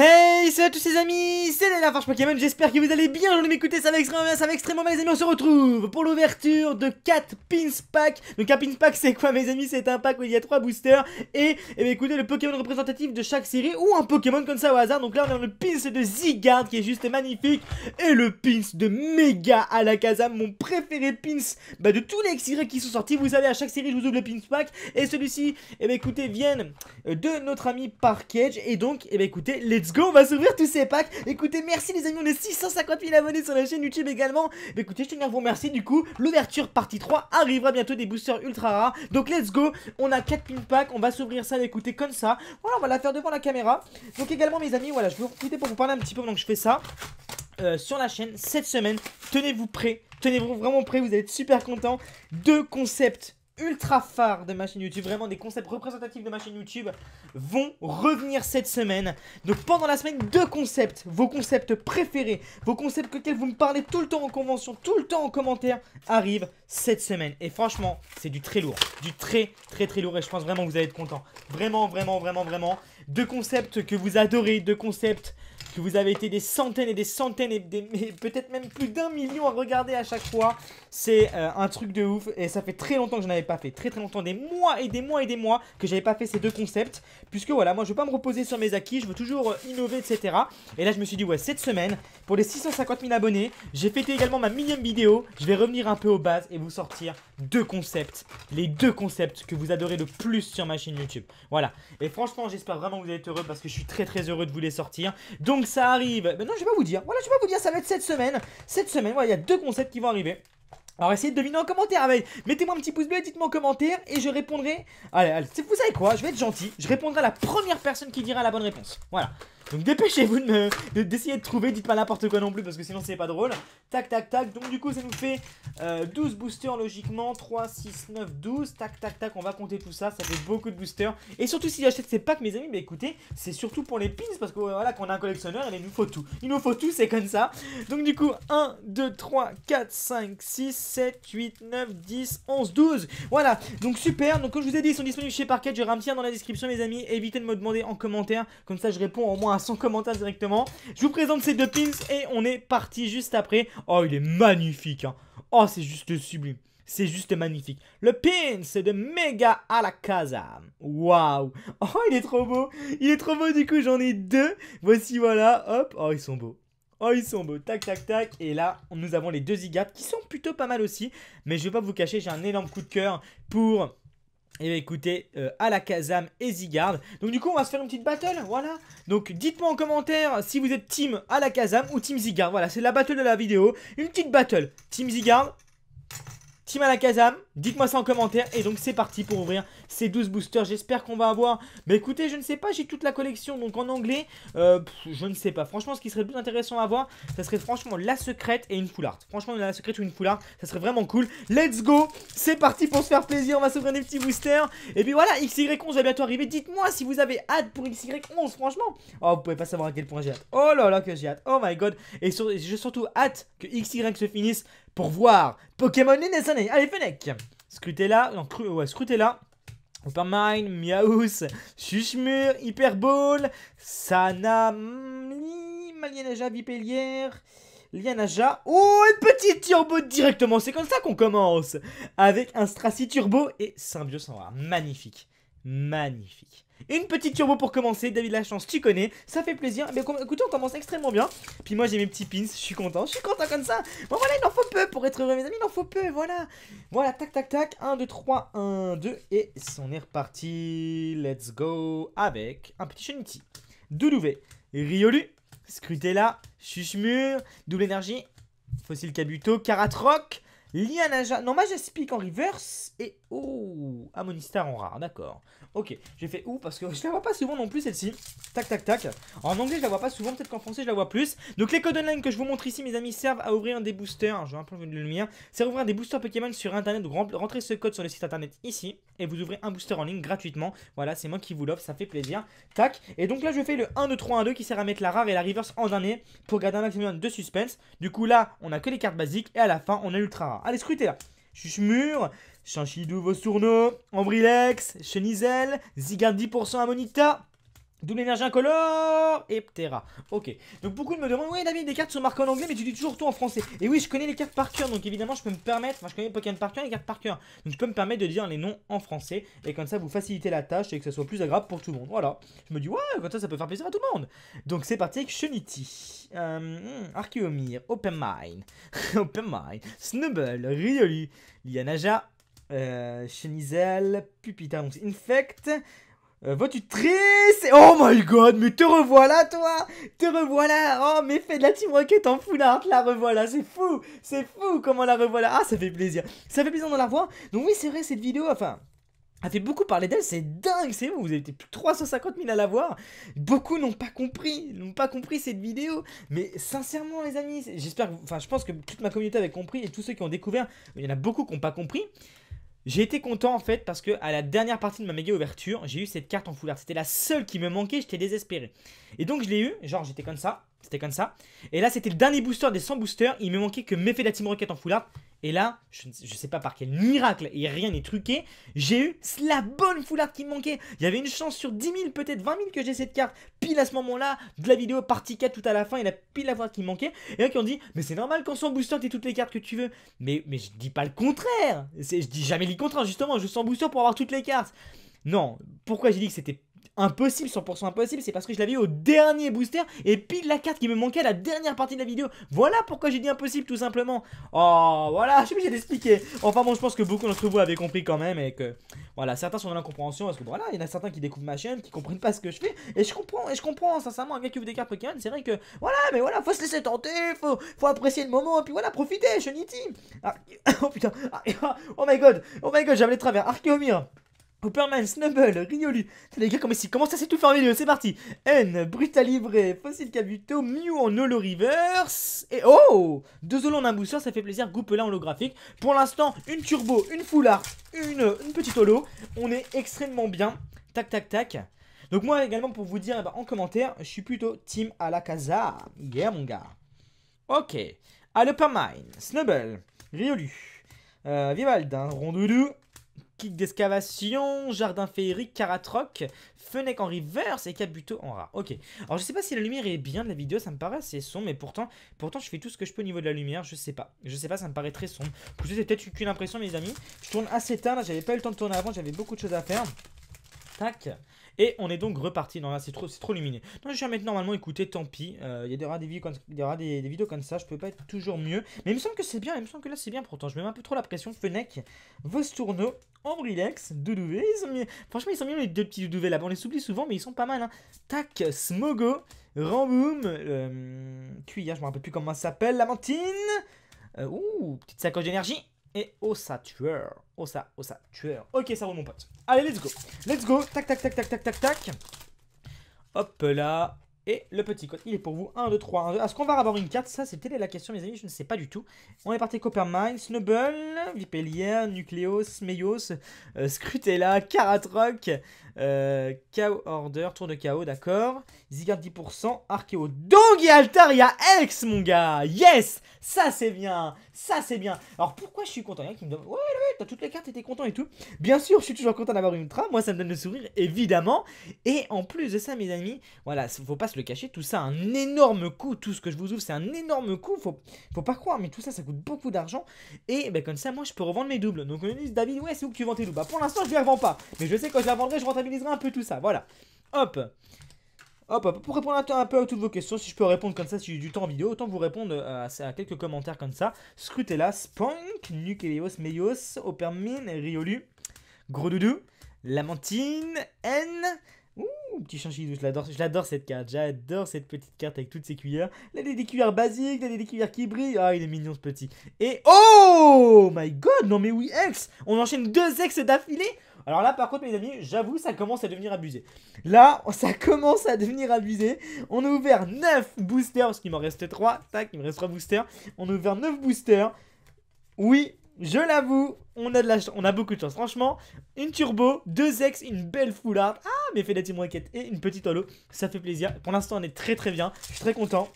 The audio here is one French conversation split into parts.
Hey, salut à tous les amis, c'est la Farge Pokémon, j'espère que vous allez bien, Je ai m'écouter, ça va extrêmement bien, ça va extrêmement bien les amis, on se retrouve pour l'ouverture de 4 pins pack. Donc un pins pack c'est quoi mes amis, c'est un pack où il y a 3 boosters et, et eh bien, écoutez le Pokémon représentatif de chaque série ou un Pokémon comme ça au hasard. Donc là on a le pins de Zygarde qui est juste magnifique et le pins de Mega Alakazam, mon préféré pins bah, de tous les XY qui sont sortis. Vous savez à chaque série je vous ouvre le pins pack et celui-ci, et eh bien écoutez, viennent euh, de notre ami Parkage et donc, et eh bien écoutez, les let's go, on va s'ouvrir tous ces packs. Écoutez, merci les amis, on est 650 000 abonnés sur la chaîne YouTube également. Bah, écoutez, je tiens à vous remercier. Du coup, l'ouverture partie 3 arrivera bientôt des boosters ultra rares. Donc let's go, on a 4 packs, on va s'ouvrir ça, écoutez, comme ça. Voilà, on va la faire devant la caméra. Donc également mes amis, voilà, je vais vous profiter pour vous parler un petit peu pendant que je fais ça. Euh, sur la chaîne cette semaine. Tenez-vous prêts, tenez-vous vraiment prêts, vous allez être super contents. Deux concepts ultra phares de ma chaîne YouTube, vraiment des concepts représentatifs de ma chaîne YouTube, vont revenir cette semaine. Donc pendant la semaine, deux concepts, vos concepts préférés, vos concepts auxquels vous me parlez tout le temps en convention, tout le temps en commentaire, arrivent cette semaine. Et franchement, c'est du très lourd, du très très très lourd et je pense vraiment que vous allez être content. Vraiment, vraiment, vraiment, vraiment. Deux concepts que vous adorez, deux concepts que vous avez été des centaines et des centaines et, peut-être même plus d'un million à regarder à chaque fois. C'est euh, un truc de ouf et ça fait très longtemps que je n'avais pas fait, très très longtemps, des mois et des mois et des mois que j'avais pas fait ces deux concepts. Puisque voilà, moi je veux pas me reposer sur mes acquis, je veux toujours euh, innover, etc. Et là je me suis dit ouais, cette semaine, pour les 650 000 abonnés, j'ai fêté également ma millième vidéo. Je vais revenir un peu aux bases et vous sortir deux concepts, les deux concepts que vous adorez le plus sur ma chaîne YouTube. Voilà. Et franchement, j'espère vraiment que vous êtes heureux parce que je suis très très heureux de vous les sortir. Donc ça arrive. Mais non, je vais pas vous dire. Voilà, je vais pas vous dire. Ça va être cette semaine. Cette semaine, voilà, il y a deux concepts qui vont arriver. Alors essayez de deviner en commentaire Mettez-moi un petit pouce bleu, dites-moi en commentaire et je répondrai. Allez, allez, vous savez quoi Je vais être gentil. Je répondrai à la première personne qui dira la bonne réponse. Voilà. Donc dépêchez-vous d'essayer de, trouver, dites pas n'importe quoi non plus parce que sinon c'est pas drôle. Tac, tac, tac. Donc du coup ça nous fait 12 euh, boosters logiquement. 3, 6, 9, 12. Tac, tac, tac. On va compter tout ça. Ça fait beaucoup de boosters. Et surtout si j'achète ces packs mes amis, bah écoutez, c'est surtout pour les pins parce que euh, voilà, voilà, qu'on a un collectionneur, et eh ben, il nous faut tout. Il nous faut tout, c'est comme ça. Donc du coup 1, 2, 3, 4, 5, 6, 7, 8, 9, 10, 11, 12. Voilà. Donc super. Donc comme je vous ai dit, ils sont disponibles chez Parquet. Je un lien dans la description mes amis. Évitez de me demander en commentaire. Comme ça je réponds au moins à son commentaire directement. Je vous présente ces deux pins et on est parti juste après. Oh, il est magnifique. Hein. Oh, c'est juste sublime. C'est juste magnifique. Le pin, c'est de Mega à la casa. Waouh. Oh, il est trop beau. Il est trop beau. Du coup, j'en ai deux. Voici, voilà. Hop. Oh, ils sont beaux. Oh, ils sont beaux. Tac, tac, tac. Et là, nous avons les deux Igap qui sont plutôt pas mal aussi. Mais je vais pas vous cacher, j'ai un énorme coup de cœur pour et eh bien écoutez, Alakazam euh, et Zigard. Donc du coup, on va se faire une petite battle, voilà. Donc dites-moi en commentaire si vous êtes team Alakazam ou team Zigard. Voilà, c'est la battle de la vidéo. Une petite battle. Team Zigard Team Alakazam, dites-moi ça en commentaire. Et donc c'est parti pour ouvrir ces 12 boosters. J'espère qu'on va avoir... Mais écoutez, je ne sais pas, j'ai toute la collection. Donc en anglais, euh, je ne sais pas. Franchement, ce qui serait le plus intéressant à voir, ça serait franchement la secrète et une foularde. Franchement, la secrète ou une foularde, ça serait vraiment cool. Let's go C'est parti pour se faire plaisir. On va s'ouvrir des petits boosters. Et puis voilà, XY11 va bientôt arriver. Dites-moi si vous avez hâte pour XY11, franchement. Oh, vous pouvez pas savoir à quel point j'ai hâte. Oh là là que j'ai hâte. Oh my god. Et j'ai surtout hâte que XY se finisse pour voir Pokémon et Allez, Fennec là, non, cru, ouais, Scrutella. Opermine, Miaus, Chuchmur, Hyperball, Sana Malianaja, Vipélière, Lianaja. Oh, une petite turbo directement, c'est comme ça qu'on commence Avec un Stracy Turbo et symbiose en magnifique magnifique. Une petite turbo pour commencer, David Lachance, tu connais, ça fait plaisir. Eh Mais écoutez, on commence extrêmement bien. Puis moi j'ai mes petits pins, je suis content, je suis content comme ça. Bon voilà, il en faut peu pour être heureux mes amis, il en faut peu, voilà. Voilà, tac tac tac, 1, 2, 3, 1, 2, et on est reparti. Let's go avec un petit Shunity, Doudouvé, Riolu, Scrutella, Chuchmur, Double Énergie, Fossile Kabuto, Karatroc, Lianaja, non moi j'explique en reverse, et Oh, Ammonistar en rare, d'accord. Ok, j'ai fait où parce que je la vois pas souvent non plus celle-ci. Tac, tac, tac. En anglais, je la vois pas souvent, peut-être qu'en français, je la vois plus. Donc les codes online que je vous montre ici, mes amis, servent à ouvrir des boosters. Je vais un peu de lumière. C'est ouvrir des boosters Pokémon sur Internet. Donc rentrez ce code sur le site Internet ici et vous ouvrez un booster en ligne gratuitement. Voilà, c'est moi qui vous l'offre, ça fait plaisir. Tac. Et donc là, je fais le 1, 2, 3, 1, 2 qui sert à mettre la rare et la reverse en dernier pour garder un maximum de suspense. Du coup, là, on a que les cartes basiques et à la fin, on a l'ultra rare. Allez, scrutez là. Je suis vos Vosourno, Ambrilex, Chenizel, zigar 10% Ammonita, Double énergie incolore et Ok. Donc beaucoup me demandent Oui, David, les cartes sont marquées en anglais, mais tu dis toujours tout en français. Et oui, je connais les cartes par cœur, donc évidemment, je peux me permettre. enfin je connais Pokémon par cœur les cartes par cœur. Donc, je peux me permettre de dire les noms en français. Et comme ça, vous facilitez la tâche et que ça soit plus agréable pour tout le monde. Voilà. Je me dis Ouais, comme ça, ça peut faire plaisir à tout le monde. Donc, c'est parti avec Cheniti euh, Open Mind Open Mind Snubble, Rioli, Lianaja, euh, Chenizel, Pupita, donc Infect. Euh, Votutrice, tu Oh my god, mais te revoilà toi Te revoilà Oh mais fais de la Team Rocket en full art, la revoilà, c'est fou C'est fou comment la revoilà Ah ça fait plaisir Ça fait plaisir d'en la voix Donc oui c'est vrai cette vidéo, enfin a fait beaucoup parler d'elle, c'est dingue, c'est vous, vous avez été plus de 350 000 à la voir. Beaucoup n'ont pas compris, n'ont pas compris cette vidéo. Mais sincèrement, les amis, j'espère, enfin, je pense que toute ma communauté avait compris et tous ceux qui ont découvert, il y en a beaucoup qui n'ont pas compris. J'ai été content en fait parce que à la dernière partie de ma méga ouverture, j'ai eu cette carte en foulard. C'était la seule qui me manquait, j'étais désespéré. Et donc je l'ai eu, genre j'étais comme ça, c'était comme ça. Et là c'était le dernier booster des 100 boosters, il me manquait que de la Team Rocket en foulard. Et là, je ne sais pas par quel miracle, et rien n'est truqué, j'ai eu la bonne foulard qui me manquait. Il y avait une chance sur 10 000, peut-être 20 000 que j'ai cette carte, pile à ce moment-là, de la vidéo partie 4 tout à la fin, il a pile la voix qui me manquait. Et là, qui ont dit, mais c'est normal qu'en sans booster, t'es toutes les cartes que tu veux. Mais, mais je dis pas le contraire. Je dis jamais le contraire, justement, je sens booster pour avoir toutes les cartes. Non, pourquoi j'ai dit que c'était impossible, 100% impossible, c'est parce que je l'avais au dernier booster et pile la carte qui me manquait à la dernière partie de la vidéo. Voilà pourquoi j'ai dit impossible tout simplement. Oh, voilà, je suis obligé d'expliquer. Enfin bon, je pense que beaucoup d'entre vous avaient compris quand même et que voilà, certains sont dans l'incompréhension parce que voilà, il y en a certains qui découvrent ma chaîne, qui comprennent pas ce que je fais et je comprends et je comprends sincèrement gars qui vous des cartes Pokémon, c'est vrai que voilà, mais voilà, faut se laisser tenter, faut faut apprécier le moment et puis voilà, profiter, Shunity. tiens ah, oh putain. Ah, oh my god. Oh my god, j'avais les travers. Archéomir. Hopperman, Snubble, Riolu, c'est les gars comme ici, comment ça fait en milieu, c'est parti N, et Fossil Cabuto, Mew en Holo Reverse, et oh Deux Holo en un ça fait plaisir, en holographique. Pour l'instant, une turbo, une foulard, une, petite holo, on est extrêmement bien, tac tac tac. Donc moi également, pour vous dire eh ben, en commentaire, je suis plutôt Team casa, guerre mon gars. Ok, Alopamine, Snubble, Riolu, euh, Rondoudou, Kick d'excavation, jardin féerique, caratroc, fenêtre en reverse et Kabuto en rare. Ok. Alors je sais pas si la lumière est bien de la vidéo, ça me paraît assez sombre, mais pourtant, pourtant je fais tout ce que je peux au niveau de la lumière, je sais pas. Je sais pas, ça me paraît très sombre. Vous c'est peut-être qu'une impression, mes amis. Je tourne assez tard, là, j'avais pas eu le temps de tourner avant, j'avais beaucoup de choses à faire. Tac. Et on est donc reparti. Non, là, c'est trop, c'est trop lumineux. non je vais mettre normalement, écoutez, tant pis. Euh, il y aura, des, vidéos comme, ça. Je peux pas être toujours mieux. Mais il me semble que c'est bien. Il me semble que là, c'est bien pourtant. Je mets un peu trop la pression. fennec vos tourneaux, en Franchement, ils sont bien les deux petits Doudouvé là. bas on les oublie souvent, mais ils sont pas mal. Hein. Tac, Smogo, Ramboum, euh, Cuillère, je me rappelle plus comment ça s'appelle. Lamantine, euh, ouh, petite sacoche d'énergie. Et Osa oh, tueur. Osa, oh, Osa oh, tueur. Ok, ça roule mon pote. Allez, let's go. Let's go. Tac, tac, tac, tac, tac, tac, tac. Hop là. Et le petit code, il est pour vous. 1, 2, 3, 1, 2. Est-ce qu'on va avoir une carte Ça, c'était la question, mes amis. Je ne sais pas du tout. On est parti Coppermine, Snubble, Vipellier, Nucleos, Meios, euh, Scrutella, Karatroc, euh, Chaos Order, Tour de Chaos, d'accord. Zigard 10%, Archeo. Dong et Altaria X mon gars Yes Ça, c'est bien Ça, c'est bien Alors, pourquoi je suis content Il y a qui me Ouais, ouais, t'as toutes les cartes, t'étais content et tout. Bien sûr, je suis toujours content d'avoir une ultra. Moi, ça me donne le sourire, évidemment. Et en plus de ça, mes amis, voilà, faut pas se le cacher, tout ça un énorme coût, tout ce que je vous ouvre c'est un énorme coup faut, faut pas croire, mais tout ça ça coûte beaucoup d'argent, et ben, comme ça moi je peux revendre mes doubles. Donc on dit David ouais c'est où que tu vends tes doubles bah, pour l'instant je les revends pas, mais je sais que quand je la vendrai je rentabiliserai un peu tout ça, voilà. Hop Hop, hop, pour répondre un peu à toutes vos questions, si je peux répondre comme ça, si j'ai du temps en vidéo, autant vous répondre euh, à, quelques commentaires comme ça. Scrutella, spunk Nucleos, Meios, Opermine, Riolu, Gros Doudou, Lamentine, N, Ouh, petit chinchillou, je l'adore, je l'adore cette carte, j'adore cette petite carte avec toutes ses cuillères. Là, il y a des cuillères basiques, il y a des cuillères qui brillent. Ah, il est mignon ce petit. Et oh my god, non mais oui, ex On enchaîne deux ex d'affilée alors là, par contre, mes amis, j'avoue, ça commence à devenir abusé. Là, ça commence à devenir abusé. On a ouvert 9 boosters, parce qu'il m'en reste 3. Tac, il me reste 3 boosters. On a ouvert 9 boosters. Oui, je l'avoue, on a, de la on a beaucoup de chance. Franchement, une turbo, deux ex, une belle foulard. ah Ah, mes team requête et une petite holo. Ça fait plaisir. Pour l'instant, on est très très bien. Je suis très content.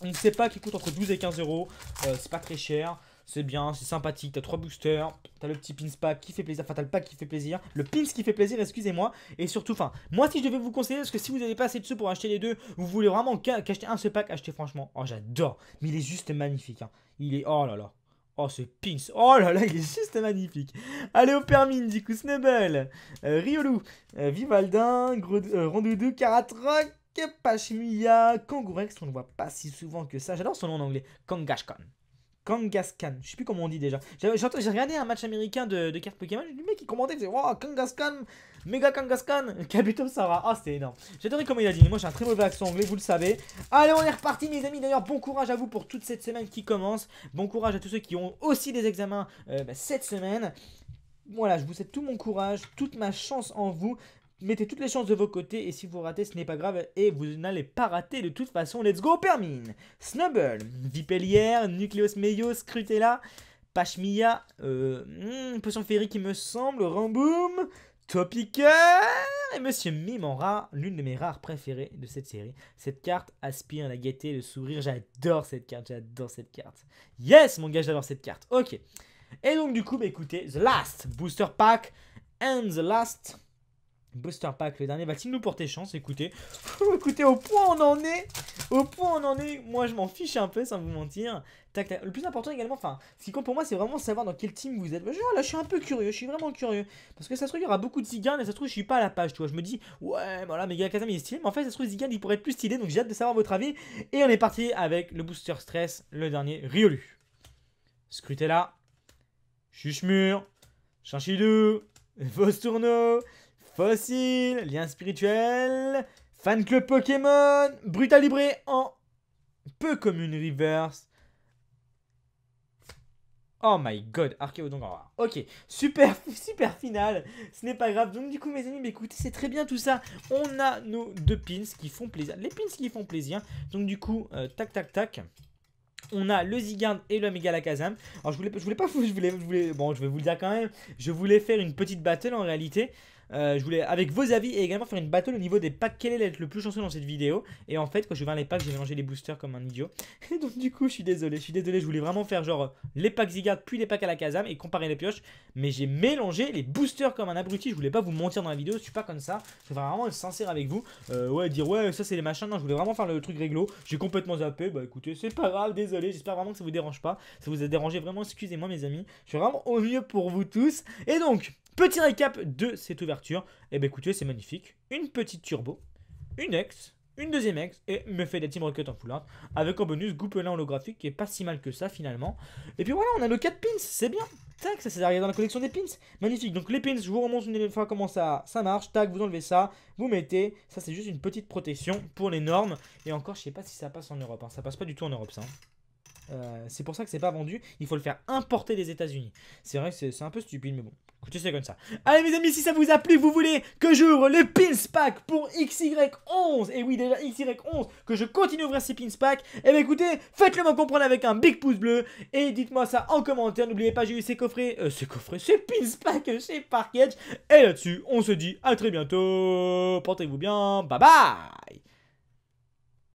On ne sait pas qu'il coûte entre 12 et 15 euros. Euh, c'est pas très cher. C'est bien, c'est sympathique. T'as trois boosters. T'as le petit pins pack qui fait plaisir. Enfin, t'as le pack qui fait plaisir. Le pins qui fait plaisir, excusez-moi. Et surtout, enfin, moi si je devais vous conseiller, parce que si vous n'avez pas assez de sous pour acheter les deux, vous voulez vraiment qu'acheter un ce pack, achetez franchement. Oh, j'adore. Mais il est juste magnifique. Hein. Il est. Oh là là. Oh, ce Pinks. Oh là là, il est juste magnifique. Allez, au Permine, du coup, Snubble, euh, Riolu, euh, Vivaldin, Gros, euh, Rondoudou, Kangourex. On ne voit pas si souvent que ça. J'adore son nom en anglais. Kangashkan. Kangaskan. je sais plus comment on dit déjà. J'ai regardé un match américain de, cartes Pokémon, le mec qui commentait, il disait Kangaskhan, Mega Kangaskhan, Kabuto Sara. Ah, oh, c'était énorme. J'adore comment il a dit. Moi, j'ai un très mauvais accent anglais, vous le savez. Allez, on est reparti, mes amis. D'ailleurs, bon courage à vous pour toute cette semaine qui commence. Bon courage à tous ceux qui ont aussi des examens euh, bah, cette semaine. Voilà, je vous souhaite tout mon courage, toute ma chance en vous mettez toutes les chances de vos côtés et si vous ratez, ce n'est pas grave et vous n'allez pas rater de toute façon. Let's go, Permine Snubble, Vipellière, Nucleus Meio, Scrutella, Pachmia, euh, hmm, Potion Ferry qui me semble, Ramboum, topique Et Monsieur Mimora, l'une de mes rares préférées de cette série. Cette carte aspire à la gaieté, le sourire. J'adore cette carte, j'adore cette carte. Yes, mon gars, j'adore cette carte. Ok. Et donc, du coup, bah, écoutez, The Last Booster Pack and The Last booster Pack, le dernier, va-t-il bah, nous porter chance Écoutez, écoutez, au point on en est, au point on en est, moi je m'en fiche un peu sans vous mentir. Tac, Le plus important également, enfin, ce qui compte pour moi, c'est vraiment savoir dans quel team vous êtes. Genre là, je suis un peu curieux, je suis vraiment curieux. Parce que ça se trouve, il y aura beaucoup de Zigan et ça se trouve, je suis pas à la page, tu vois. Je me dis, ouais, voilà, mais Kazam il est stylé, mais en fait, ça se trouve, Zigan il pourrait être plus stylé, donc j'ai hâte de savoir votre avis. Et on est parti avec le booster stress, le dernier, Riolu. Scrutez là, Chanchidou Vos tourneaux. Fossile, lien spirituel, fan club Pokémon, Brutal en peu comme une reverse. Oh my god, Archéo donc Ok, super, super finale. Ce n'est pas grave. Donc du coup mes amis, bah, écoutez, c'est très bien tout ça. On a nos deux pins qui font plaisir. Les pins qui font plaisir. Donc du coup, euh, tac tac tac. On a le Zygarde et le Megalakazam. Alors je voulais, je voulais pas, je voulais, je voulais, bon, je vais vous le dire quand même. Je voulais faire une petite battle en réalité. Euh, je voulais, avec vos avis, et également faire une battle au niveau des packs. Quel est le plus chanceux dans cette vidéo Et en fait, quand je vais les packs, j'ai mélangé les boosters comme un idiot. Et donc, du coup, je suis désolé, je suis désolé. Je voulais vraiment faire genre euh, les packs Zygarde, puis les packs à la Kazam et comparer les pioches. Mais j'ai mélangé les boosters comme un abruti. Je voulais pas vous mentir dans la vidéo, je suis pas comme ça. Je voulais vraiment être sincère avec vous. Euh, ouais, dire ouais, ça c'est les machins. Non, je voulais vraiment faire le truc réglo. J'ai complètement zappé. Bah écoutez, c'est pas grave, désolé. J'espère vraiment que ça vous dérange pas. Ça vous a dérangé vraiment, excusez-moi mes amis. Je suis vraiment au mieux pour vous tous. Et donc, Petit récap de cette ouverture. Eh bien écoutez, c'est magnifique. Une petite turbo, une ex, une deuxième ex et me fait des Team Rocket en full avec en bonus Goupelin holographique qui est pas si mal que ça finalement. Et puis voilà, on a le 4 pins, c'est bien. Tac, ça c'est derrière dans la collection des pins. Magnifique. Donc les pins, je vous remonte une fois comment ça, ça marche. Tac, vous enlevez ça, vous mettez. Ça c'est juste une petite protection pour les normes. Et encore, je sais pas si ça passe en Europe. Hein. Ça passe pas du tout en Europe ça. Hein. Euh, c'est pour ça que c'est pas vendu. Il faut le faire importer des États-Unis. C'est vrai que c'est un peu stupide, mais bon. Écoutez, c'est comme ça. Allez, mes amis, si ça vous a plu, vous voulez que j'ouvre le pins pack pour XY11. Et oui, déjà XY11, que je continue à ouvrir ces pins pack. Et eh bien, écoutez, faites-le moi comprendre avec un big pouce bleu. Et dites-moi ça en commentaire. N'oubliez pas, j'ai eu ces coffrets, euh, ces coffrets, ces pins pack chez Parkage. Et là-dessus, on se dit à très bientôt. Portez-vous bien. Bye bye.